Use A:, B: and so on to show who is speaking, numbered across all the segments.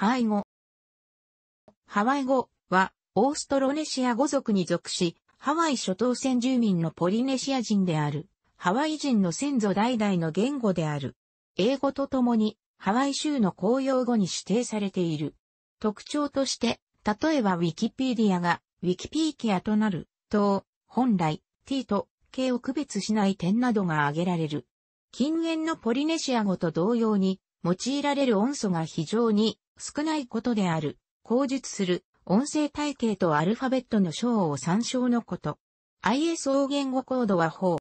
A: ハワイ語。ハワイ語は、オーストロネシア語族に属し、ハワイ諸島先住民のポリネシア人である、ハワイ人の先祖代々の言語である。英語とともに、ハワイ州の公用語に指定されている。特徴として、例えばウィキペディアが、ウィキピーキアとなる、と、本来、t と k を区別しない点などが挙げられる。近縁のポリネシア語と同様に、用いられる音素が非常に少ないことである、口述する、音声体系とアルファベットの章を参照のこと。ISO 言語コードは法。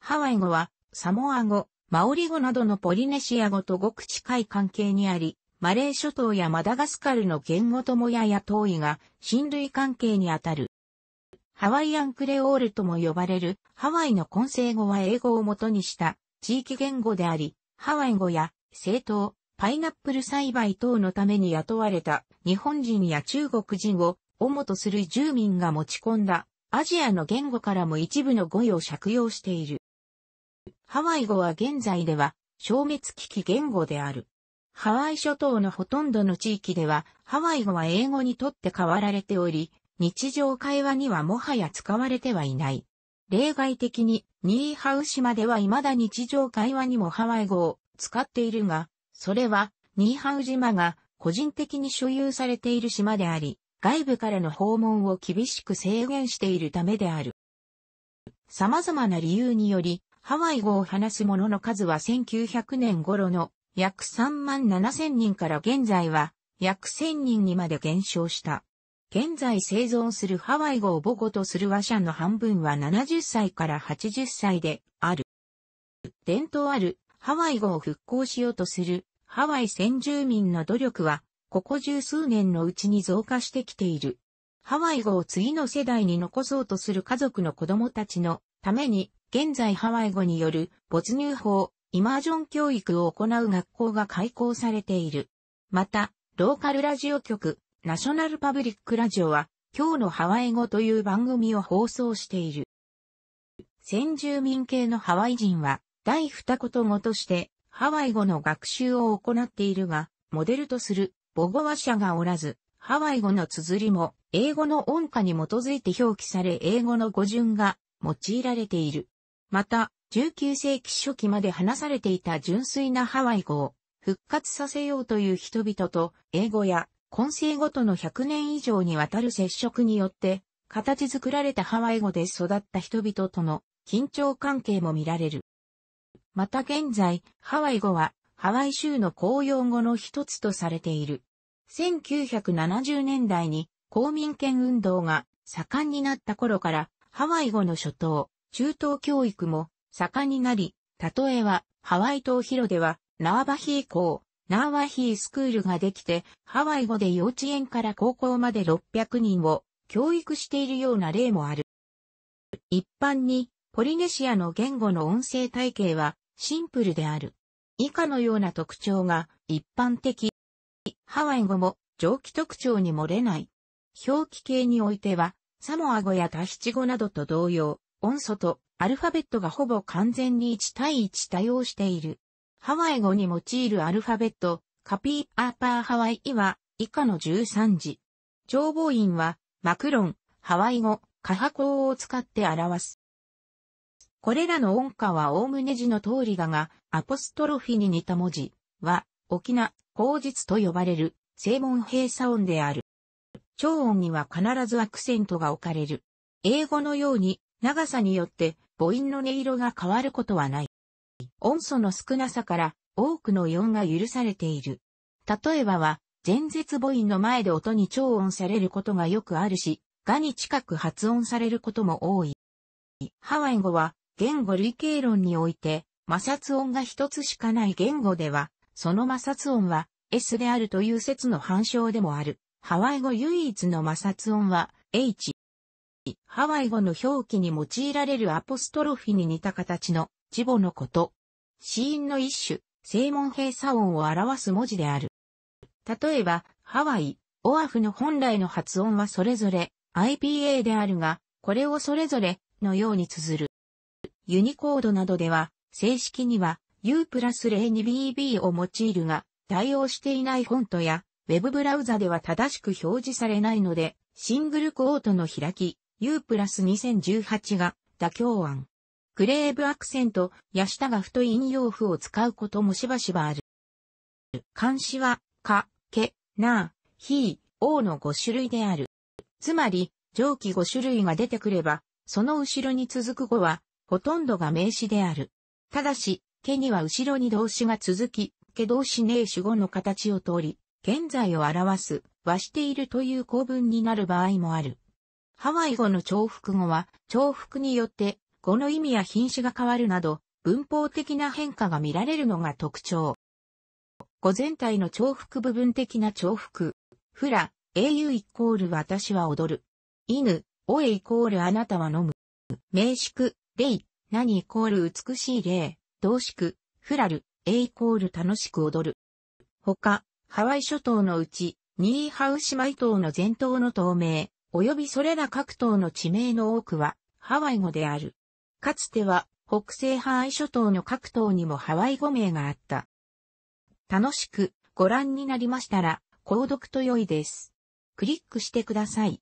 A: ハワイ語は、サモア語、マオリ語などのポリネシア語とごく近い関係にあり、マレー諸島やマダガスカルの言語ともやや遠いが、親類関係にあたる。ハワイアンクレオールとも呼ばれる、ハワイの混声語は英語をもとにした地域言語であり、ハワイ語や、政党、パイナップル栽培等のために雇われた日本人や中国人を主とする住民が持ち込んだアジアの言語からも一部の語彙を借用している。ハワイ語は現在では消滅危機言語である。ハワイ諸島のほとんどの地域ではハワイ語は英語にとって代わられており、日常会話にはもはや使われてはいない。例外的にニーハウ島では未だ日常会話にもハワイ語を使っているが、それは、ニーハウ島が個人的に所有されている島であり、外部からの訪問を厳しく制限しているためである。様々な理由により、ハワイ語を話す者の数は1900年頃の約3万7000人から現在は約1000人にまで減少した。現在生存するハワイ語を母語とする話者の半分は70歳から80歳である。伝統あるハワイ語を復興しようとするハワイ先住民の努力は、ここ十数年のうちに増加してきている。ハワイ語を次の世代に残そうとする家族の子供たちのために、現在ハワイ語による没入法、イマージョン教育を行う学校が開校されている。また、ローカルラジオ局、ナショナルパブリックラジオは、今日のハワイ語という番組を放送している。先住民系のハワイ人は、第二言語として、ハワイ語の学習を行っているが、モデルとする母語話者がおらず、ハワイ語の綴りも英語の音歌に基づいて表記され英語の語順が用いられている。また、19世紀初期まで話されていた純粋なハワイ語を復活させようという人々と英語や混成語との100年以上にわたる接触によって形作られたハワイ語で育った人々との緊張関係も見られる。また現在、ハワイ語はハワイ州の公用語の一つとされている。1970年代に公民権運動が盛んになった頃からハワイ語の初等、中等教育も盛んになり、例えばハワイ島広ではナーバヒー校、ナーワヒースクールができてハワイ語で幼稚園から高校まで600人を教育しているような例もある。一般にポリネシアの言語の音声体系はシンプルである。以下のような特徴が一般的。ハワイ語も上記特徴に漏れない。表記形においては、サモア語やタヒチ語などと同様、音素とアルファベットがほぼ完全に1対1対応している。ハワイ語に用いるアルファベット、カピーアーパーハワイイは以下の13字。長望院は、マクロン、ハワイ語、カハコを使って表す。これらの音歌はおおむね字の通りだが、アポストロフィに似た文字は、沖縄、口実と呼ばれる、正門閉鎖音である。長音には必ずアクセントが置かれる。英語のように、長さによって母音の音色が変わることはない。音素の少なさから多くの音が許されている。例えばは、前絶母音の前で音に超音されることがよくあるし、がに近く発音されることも多い。ハワイ語は言語理系論において、摩擦音が一つしかない言語では、その摩擦音は S であるという説の反証でもある。ハワイ語唯一の摩擦音は H。ハワイ語の表記に用いられるアポストロフィに似た形の字母のこと。子音の一種、正門閉鎖音を表す文字である。例えば、ハワイ、オアフの本来の発音はそれぞれ IPA であるが、これをそれぞれのように綴る。ユニコードなどでは、正式には U プラス 02BB を用いるが、対応していないフォントや、ウェブブラウザでは正しく表示されないので、シングルコートの開き、U プラス2018が妥協案。クレーブアクセントや下が太引用符を使うこともしばしばある。監視は、か、け、な、ひ、おの5種類である。つまり、上記5種類が出てくれば、その後ろに続く語は、ほとんどが名詞である。ただし、けには後ろに動詞が続き、け動詞名詞語の形を通り、現在を表す、はしているという構文になる場合もある。ハワイ語の重複語は、重複によって、語の意味や品詞が変わるなど、文法的な変化が見られるのが特徴。語全体の重複部分的な重複。フラ、英雄イコール私は踊る。犬、おえイコールあなたは飲む。名宿、レイ、何イコール美しい霊、同しフラル、エイコール楽しく踊る。他、ハワイ諸島のうち、ニーハウマイ島の全島の島名、及びそれら各島の地名の多くは、ハワイ語である。かつては、北西ハワイ諸島の各島にもハワイ語名があった。楽しくご覧になりましたら、購読と良いです。クリックしてください。